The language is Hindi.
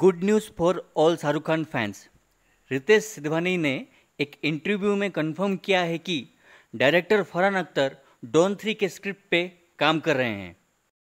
good news for all Shahrukh Khan fans Ritesh Sidhwani ने एक इंटरव्यू में कंफर्म किया है कि डायरेक्टर फरहान अख्तर डॉन थ्री के स्क्रिप्ट पे काम कर रहे हैं